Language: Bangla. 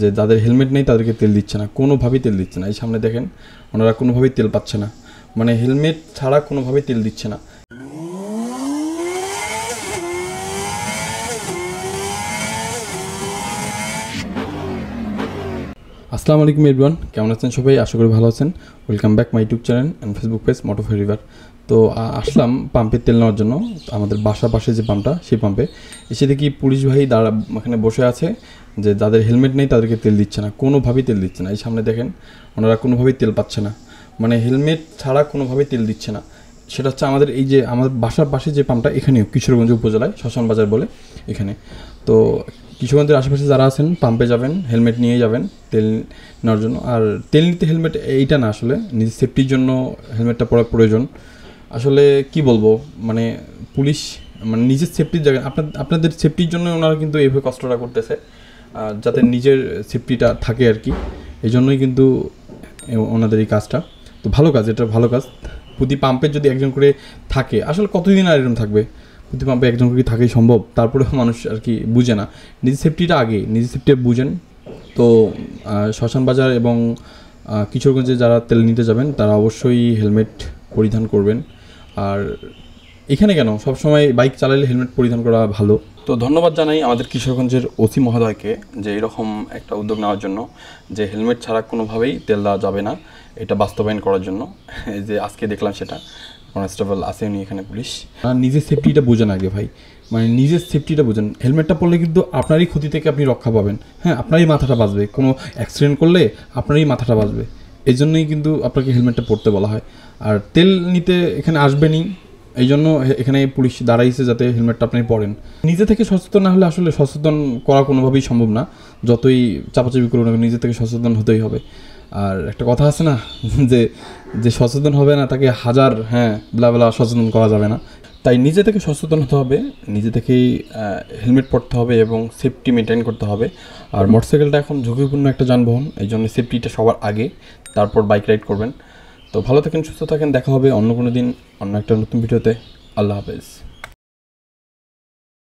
যে যাদের হেলমেট নেই তাদেরকে তেল দিচ্ছে না কোনোভাবেই তেল দিচ্ছে না এই সামনে দেখেন ওনারা কোনোভাবেই তেল পাচ্ছে না মানে হেলমেট ছাড়া কোনোভাবেই তেল দিচ্ছে না আসসালামু আলাইকুম এভরিওয়ান কেমন আছেন সবাই আশা করি ভালো আছেন welcome back my YouTube channel and Facebook page ফের রিভার তো আসলাম পাম্পের তেল নেওয়ার জন্য আমাদের বাসা পাশে যে পাম্পটা সেই পাম্পে এসে দেখি পুলিশ ভাই দাঁড়া এখানে বসে আছে যে যাদের হেলমেট নেই তাদেরকে তেল দিচ্ছে না কোনোভাবেই তেল দিচ্ছে না এই সামনে দেখেন ওনারা কোনোভাবেই তেল পাচ্ছে না মানে হেলমেট ছাড়া কোনোভাবেই তেল দিচ্ছে না সেটা হচ্ছে আমাদের এই যে আমাদের বাসার পাশে যে পাম্পটা এখানেও কিশোরগঞ্জ উপজেলায় শ্মশান বাজার বলে এখানে তো মানুষের আশেপাশে যারা আছেন পাম্পে যাবেন হেলমেট নিয়ে যাবেন তেল নেওয়ার জন্য আর তেল নিতে হেলমেট এইটা না আসলে নিজের সেফটির জন্য হেলমেটটা পরা প্রয়োজন আসলে কি বলবো মানে পুলিশ মানে নিজের সেফটির জায়গায় আপনার আপনাদের সেফটির জন্য ওনারা কিন্তু এইভাবে কষ্টটা করতেছে যাতে নিজের সেফটিটা থাকে আর কি এই জন্যই কিন্তু ওনাদের এই কাজটা তো ভালো কাজ এটা ভালো কাজ প্রতি পাম্পের যদি একজন করে থাকে আসলে কতদিন আর এরকম থাকবে প্রতিমাপে একজন কি থাকাই সম্ভব তারপরেও মানুষ আর কি বুঝে না নিজের সেফটিটা আগে নিজের সেফটি বুঝেন তো শ্মশান বাজার এবং কিশোরগঞ্জে যারা তেল নিতে যাবেন তারা অবশ্যই হেলমেট পরিধান করবেন আর এখানে কেন সবসময় বাইক চালালে হেলমেট পরিধান করা ভালো তো ধন্যবাদ জানাই আমাদের কিশোরগঞ্জের ওসি মহোদয়কে যে এরকম একটা উদ্যোগ নেওয়ার জন্য যে হেলমেট ছাড়া কোনোভাবেই তেল দেওয়া যাবে না এটা বাস্তবায়ন করার জন্য যে আজকে দেখলাম সেটা কনস্টেবল আছে উনি এখানে পুলিশ আর নিজের সেফটিটা বোঝেন আগে ভাই মানে নিজের সেফটিটা বোঝেন হেলমেটটা পরলে কিন্তু আপনারই ক্ষতি থেকে আপনি রক্ষা পাবেন হ্যাঁ আপনারই মাথাটা বাঁচবে কোনো অ্যাক্সিডেন্ট করলে আপনারই মাথাটা বাঁচবে এই জন্যই কিন্তু আপনাকে হেলমেটটা পরতে বলা হয় আর তেল নিতে এখানে আসবেনই এই জন্য এখানে পুলিশ দাঁড়াইছে যাতে হেলমেটটা আপনি পরেন নিজে থেকে সচেতন না হলে আসলে সচেতন করা কোনোভাবেই সম্ভব না যতই চাপাচাপি করুন নিজে থেকে সচেতন হতেই হবে আর একটা কথা আছে না যে যে সচেতন হবে না তাকে হাজার হ্যাঁ বেলা সচেতন করা যাবে না তাই নিজে থেকে সচেতন হতে হবে নিজে থেকেই হেলমেট পরতে হবে এবং সেফটি মেনটেন করতে হবে আর মোটরসাইকেলটা এখন ঝুঁকিপূর্ণ একটা যানবাহন এই জন্য সেফটিটা সবার আগে তারপর বাইক রাইড করবেন তো ভালো থাকেন সুস্থ থাকেন দেখা হবে অন্য কোনো দিন অন্য একটা নতুন ভিডিওতে আল্লাহ হাফেজ